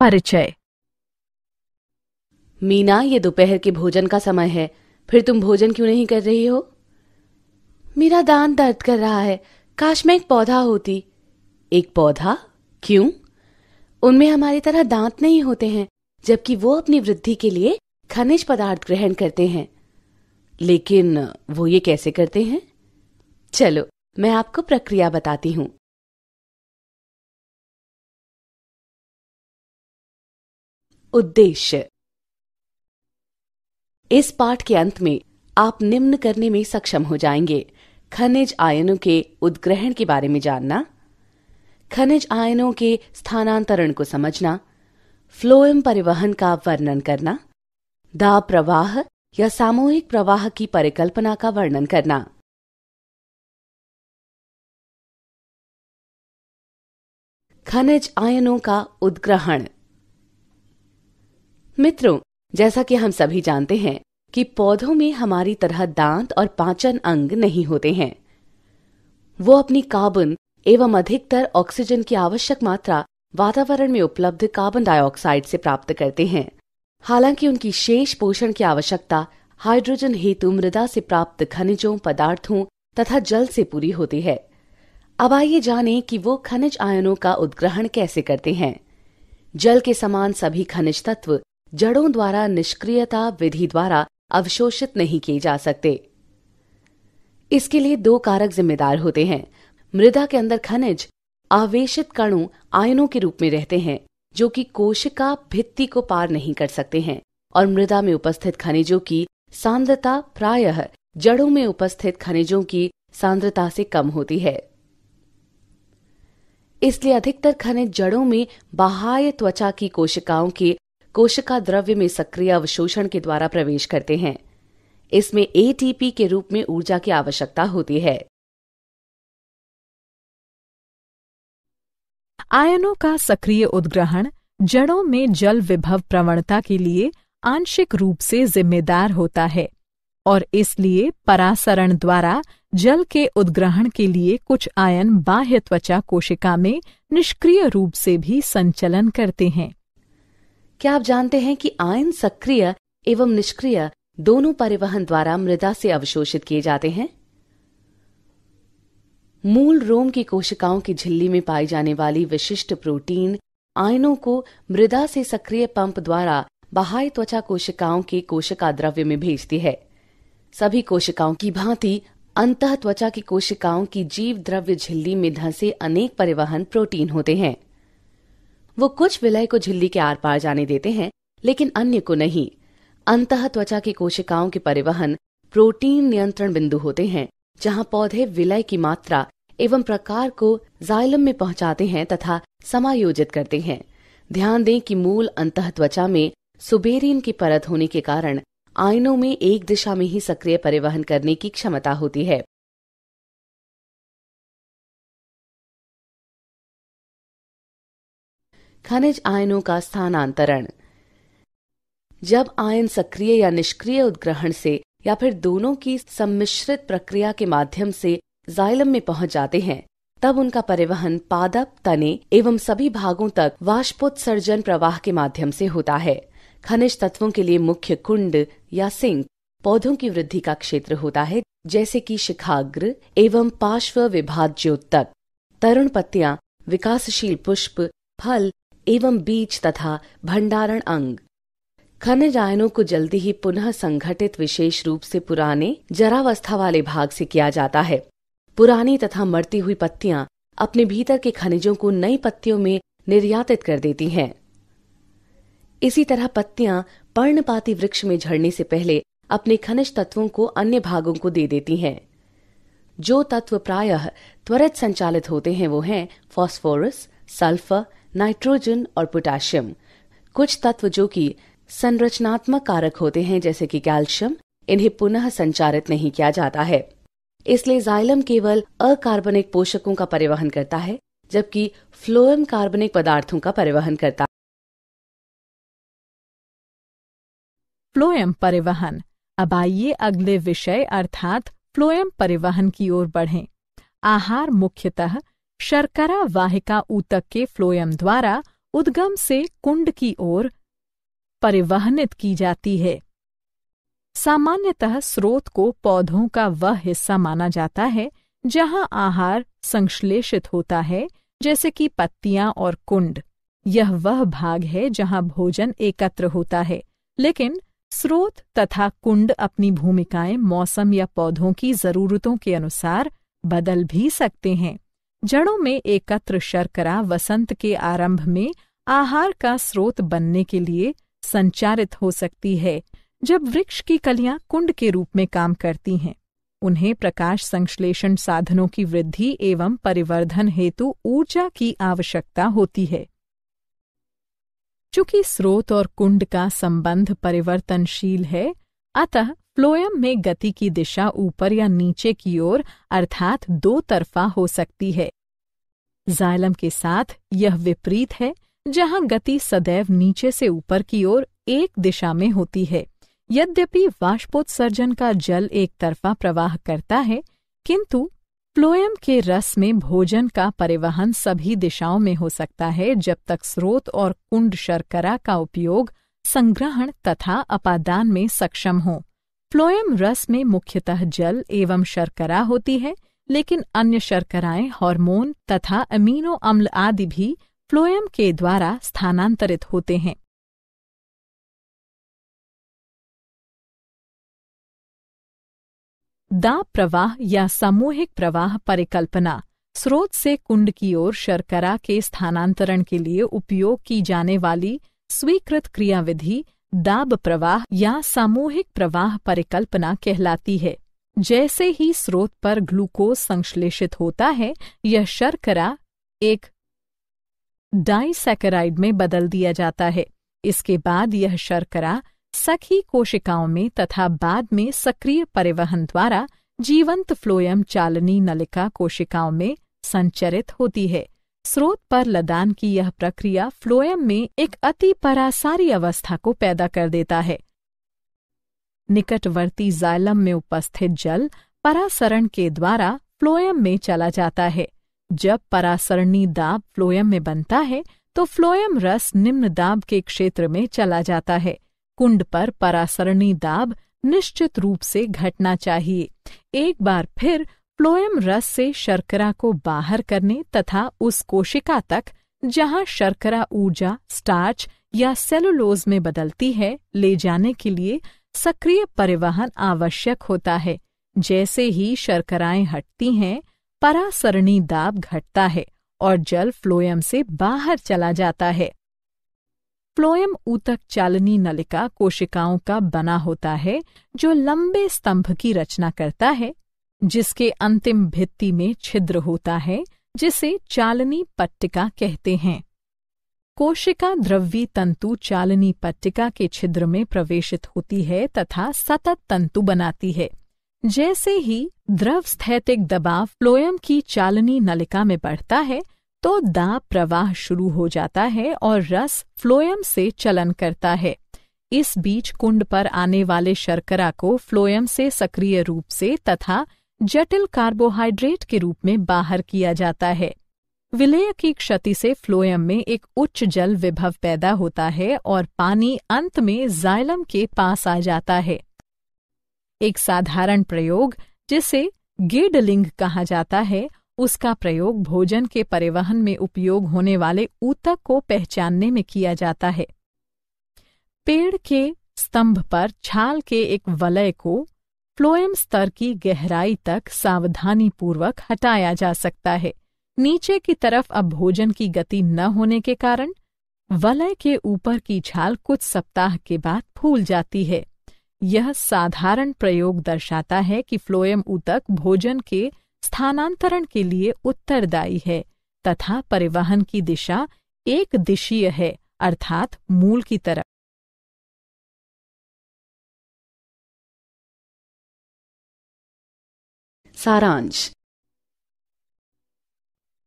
परिचय मीना ये दोपहर के भोजन का समय है फिर तुम भोजन क्यों नहीं कर रही हो मेरा दांत दर्द कर रहा है काश मैं एक पौधा होती एक पौधा क्यों उनमें हमारी तरह दांत नहीं होते हैं जबकि वो अपनी वृद्धि के लिए खनिज पदार्थ ग्रहण करते हैं लेकिन वो ये कैसे करते हैं चलो मैं आपको प्रक्रिया बताती हूँ उद्देश्य इस पाठ के अंत में आप निम्न करने में सक्षम हो जाएंगे खनिज आयनों के उद्ग्रहण के बारे में जानना खनिज आयनों के स्थानांतरण को समझना फ्लोएम परिवहन का वर्णन करना दाब प्रवाह या सामूहिक प्रवाह की परिकल्पना का वर्णन करना खनिज आयनों का उद्ग्रहण मित्रों जैसा कि हम सभी जानते हैं कि पौधों में हमारी तरह दांत और पाचन अंग नहीं होते हैं वो अपनी कार्बन एवं अधिकतर ऑक्सीजन की आवश्यक मात्रा वातावरण में उपलब्ध कार्बन डाइऑक्साइड से प्राप्त करते हैं हालांकि उनकी शेष पोषण की आवश्यकता हाइड्रोजन हेतु मृदा से प्राप्त खनिजों पदार्थों तथा जल से पूरी होती है अब आइए जानें कि वो खनिज आयनों का उद्ग्रहण कैसे करते हैं जल के समान सभी खनिज तत्व जड़ों द्वारा निष्क्रियता विधि द्वारा अवशोषित नहीं किए जा सकते इसके लिए दो कारक जिम्मेदार होते हैं मृदा के अंदर खनिज आवेशित कणों आयनों के रूप में रहते हैं जो कि कोशिका भित्ति को पार नहीं कर सकते हैं और मृदा में उपस्थित खनिजों की सांद्रता प्रायः जड़ों में उपस्थित खनिजों की सांद्रता से कम होती है इसलिए अधिकतर खनिज जड़ों में बाह्य त्वचा की कोशिकाओं के कोशिका द्रव्य में सक्रिय अवशोषण के द्वारा प्रवेश करते हैं इसमें एटीपी के रूप में ऊर्जा की आवश्यकता होती है आयनों का सक्रिय उद्ग्रहण जड़ों में जल विभव प्रवणता के लिए आंशिक रूप से जिम्मेदार होता है और इसलिए परासरण द्वारा जल के उद्ग्रहण के लिए कुछ आयन बाह्य त्वचा कोशिका में निष्क्रिय रूप से भी संचलन करते हैं क्या आप जानते हैं कि आयन सक्रिय एवं निष्क्रिय दोनों परिवहन द्वारा मृदा से अवशोषित किए जाते हैं मूल रोम की कोशिकाओं की झिल्ली में पाई जाने वाली विशिष्ट प्रोटीन आयनों को मृदा से सक्रिय पंप द्वारा बाह्य त्वचा कोशिकाओं के कोशिका द्रव्य में भेजती है सभी कोशिकाओं की भांति अंत त्वचा की कोशिकाओं की जीव द्रव्य झिल्ली में धंसे अनेक परिवहन प्रोटीन होते हैं वो कुछ विलय को झिल्ली के आर पार जाने देते हैं लेकिन अन्य को नहीं अंत त्वचा की कोशिकाओं के परिवहन प्रोटीन नियंत्रण बिंदु होते हैं जहां पौधे विलय की मात्रा एवं प्रकार को जाइलम में पहुंचाते हैं तथा समायोजित करते हैं ध्यान दें कि मूल अंत त्वचा में सुबेरिन की परत होने के कारण आयनों में एक दिशा में ही सक्रिय परिवहन करने की क्षमता होती है खनिज आयनों का स्थानांतरण जब आयन सक्रिय या निष्क्रिय उद्ग्रहण से या फिर दोनों की सम्मिश्रित प्रक्रिया के माध्यम से जाइलम में पहुंच जाते हैं तब उनका परिवहन पादप तने एवं सभी भागों तक वाष्पोत्सर्जन प्रवाह के माध्यम से होता है खनिज तत्वों के लिए मुख्य कुंड या सिंक पौधों की वृद्धि का क्षेत्र होता है जैसे कि शिखाग्र एवं पार्श्व विभाज्योतक तरुण पत्तियां विकासशील पुष्प फल एवं बीज तथा भंडारण अंग खनिज आयनों को जल्दी ही पुनः संगठित विशेष रूप से पुराने जरावस्था वाले भाग से किया जाता है पुरानी तथा मरती हुई पत्तियां अपने भीतर के खनिजों को नई पत्तियों में निर्यातित कर देती हैं इसी तरह पत्तियां पर्णपाती वृक्ष में झड़ने से पहले अपने खनिज तत्वों को अन्य भागों को दे देती हैं जो तत्व प्रायः त्वरित संचालित होते हैं वो हैं फास्फोरस सल्फर नाइट्रोजन और पोटाशियम कुछ तत्व जो कि संरचनात्मक कारक होते हैं जैसे कि कैल्शियम इन्हें पुनः संचारित नहीं किया जाता है इसलिए जाइलम केवल अकार्बनिक पोषकों का परिवहन करता है जबकि फ्लोएम कार्बनिक पदार्थों का परिवहन करता है फ्लोएम परिवहन अब आइए अगले विषय अर्थात फ्लोएम परिवहन की ओर बढ़ें। आहार मुख्यतः शर्करा वाहिका ऊतक के फ्लोयम द्वारा उद्गम से कुंड की ओर परिवहनित की जाती है सामान्यतः स्रोत को पौधों का वह हिस्सा माना जाता है जहां आहार संश्लेषित होता है जैसे कि पत्तियां और कुंड यह वह भाग है जहां भोजन एकत्र होता है लेकिन स्रोत तथा कुंड अपनी भूमिकाएं मौसम या पौधों की जरूरतों के अनुसार बदल भी सकते हैं जड़ों में एकत्र शर्करा वसंत के आरंभ में आहार का स्रोत बनने के लिए संचारित हो सकती है जब वृक्ष की कलियां कुंड के रूप में काम करती हैं उन्हें प्रकाश संश्लेषण साधनों की वृद्धि एवं परिवर्धन हेतु ऊर्जा की आवश्यकता होती है चूंकि स्रोत और कुंड का संबंध परिवर्तनशील है अतः फ्लोएम में गति की दिशा ऊपर या नीचे की ओर अर्थात दो तरफा हो सकती है जाइलम के साथ यह विपरीत है जहां गति सदैव नीचे से ऊपर की ओर एक दिशा में होती है यद्यपि वाष्पोत्सर्जन का जल एक तरफा प्रवाह करता है किंतु फ्लोएम के रस में भोजन का परिवहन सभी दिशाओं में हो सकता है जब तक स्रोत और कुंड शर्करा का उपयोग संग्रहण तथा अपादान में सक्षम हो फ्लोएम रस में मुख्यतः जल एवं शर्करा होती है लेकिन अन्य शर्कराएं हार्मोन तथा अमीनो अम्ल आदि भी फ्लोएम के द्वारा स्थानांतरित होते हैं दा प्रवाह या सामूहिक प्रवाह परिकल्पना स्रोत से कुंड की ओर शर्करा के स्थानांतरण के लिए उपयोग की जाने वाली स्वीकृत क्रियाविधि दाब प्रवाह या सामूहिक प्रवाह परिकल्पना कहलाती है जैसे ही स्रोत पर ग्लूकोज संश्लेषित होता है यह शर्करा एक डाइसेकेराइड में बदल दिया जाता है इसके बाद यह शर्करा सखी कोशिकाओं में तथा बाद में सक्रिय परिवहन द्वारा जीवंत फ्लोयम चालनी नलिका कोशिकाओं में संचरित होती है स्रोत पर लदान की यह प्रक्रिया फ्लोएम में एक अति परासारी अवस्था को पैदा कर देता है निकटवर्ती जाइलम में उपस्थित जल परासरण के द्वारा फ्लोएम में चला जाता है जब परासरणी दाब फ्लोएम में बनता है तो फ्लोएम रस निम्न दाब के क्षेत्र में चला जाता है कुंड पर परासरणी दाब निश्चित रूप से घटना चाहिए एक बार फिर फ्लोएम रस से शर्करा को बाहर करने तथा उस कोशिका तक जहां शर्करा ऊर्जा स्टार्च या सेलुलोज में बदलती है ले जाने के लिए सक्रिय परिवहन आवश्यक होता है जैसे ही शर्कराएं हटती हैं परासरणी दाब घटता है और जल फ्लोएम से बाहर चला जाता है फ्लोएम ऊतक चालनी नलिका कोशिकाओं का बना होता है जो लंबे स्तंभ की रचना करता है जिसके अंतिम भित्ति में छिद्र होता है जिसे चालनी पट्टिका कहते हैं कोशिका द्रव्य तंतु चालनी पट्टिका के छिद्र में प्रवेशित होती है तथा सतत तंतु बनाती है जैसे ही द्रव स्थैतिक दबाव फ्लोयम की चालनी नलिका में बढ़ता है तो दाब प्रवाह शुरू हो जाता है और रस फ्लोयम से चलन करता है इस बीच कुंड पर आने वाले शर्करा को फ्लोयम से सक्रिय रूप से तथा जटिल कार्बोहाइड्रेट के रूप में बाहर किया जाता है विलय की क्षति से फ्लोयम में एक उच्च जल विभव पैदा होता है और पानी अंत में जाइलम के पास आ जाता है एक साधारण प्रयोग जिसे गिडलिंग कहा जाता है उसका प्रयोग भोजन के परिवहन में उपयोग होने वाले ऊतक को पहचानने में किया जाता है पेड़ के स्तंभ पर छाल के एक वलय को फ्लोएम स्तर की गहराई तक सावधानी पूर्वक हटाया जा सकता है नीचे की तरफ अब भोजन की गति न होने के कारण वलय के ऊपर की छाल कुछ सप्ताह के बाद फूल जाती है यह साधारण प्रयोग दर्शाता है कि फ्लोएम ऊतक भोजन के स्थानांतरण के लिए उत्तरदायी है तथा परिवहन की दिशा एक दिशीय है अर्थात मूल की तरफ सारांश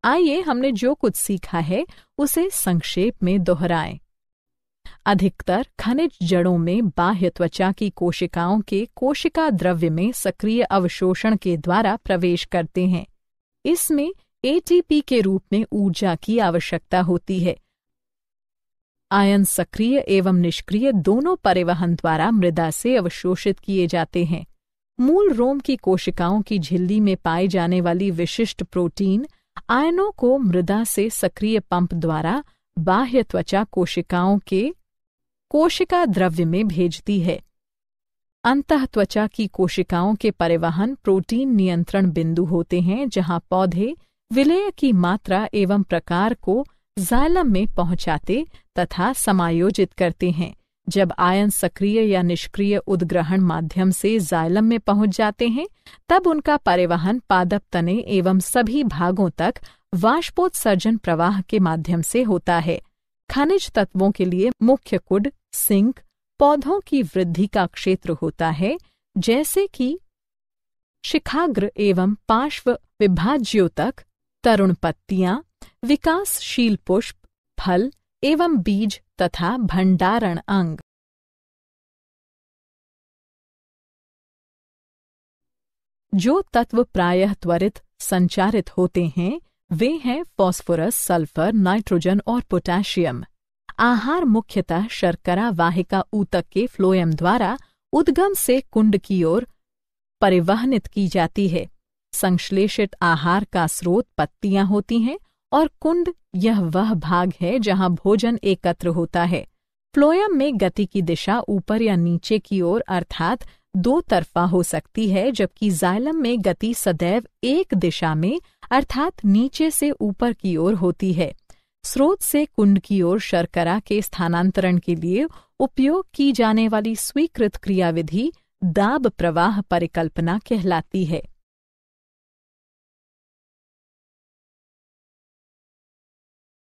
आइए हमने जो कुछ सीखा है उसे संक्षेप में दोहराएं। अधिकतर खनिज जड़ों में बाह्य त्वचा की कोशिकाओं के कोशिका द्रव्य में सक्रिय अवशोषण के द्वारा प्रवेश करते हैं इसमें एटीपी के रूप में ऊर्जा की आवश्यकता होती है आयन सक्रिय एवं निष्क्रिय दोनों परिवहन द्वारा मृदा से अवशोषित किए जाते हैं मूल रोम की कोशिकाओं की झिल्ली में पाई जाने वाली विशिष्ट प्रोटीन आयनों को मृदा से सक्रिय पंप द्वारा बाह्य त्वचा कोशिकाओं के कोशिका द्रव्य में भेजती है अंत त्वचा की कोशिकाओं के परिवहन प्रोटीन नियंत्रण बिंदु होते हैं जहां पौधे विलय की मात्रा एवं प्रकार को जालम में पहुंचाते तथा समायोजित करते हैं जब आयन सक्रिय या निष्क्रिय उद्ग्रहण माध्यम से जाइलम में पहुंच जाते हैं तब उनका परिवहन पादप तने एवं सभी भागों तक वाष्पोत्सर्जन प्रवाह के माध्यम से होता है खनिज तत्वों के लिए मुख्य कुड सिंक पौधों की वृद्धि का क्षेत्र होता है जैसे कि शिखाग्र एवं पार्श्व विभाज्यों तक तरुण पत्तियां विकासशील पुष्प फल एवं बीज तथा भंडारण अंग जो तत्व प्रायः त्वरित संचारित होते हैं वे हैं फॉस्फोरस सल्फर नाइट्रोजन और पोटेशियम आहार मुख्यतः शर्करा वाहिका ऊतक के फ्लोएम द्वारा उद्गम से कुंड की ओर परिवहनित की जाती है संश्लेषित आहार का स्रोत पत्तियां होती हैं और कुंड यह वह भाग है जहां भोजन एकत्र होता है फ्लोएम में गति की दिशा ऊपर या नीचे की ओर अर्थात दो तरफा हो सकती है जबकि जाइलम में गति सदैव एक दिशा में अर्थात नीचे से ऊपर की ओर होती है स्रोत से कुंड की ओर शर्करा के स्थानांतरण के लिए उपयोग की जाने वाली स्वीकृत क्रियाविधि दाब प्रवाह परिकल्पना कहलाती है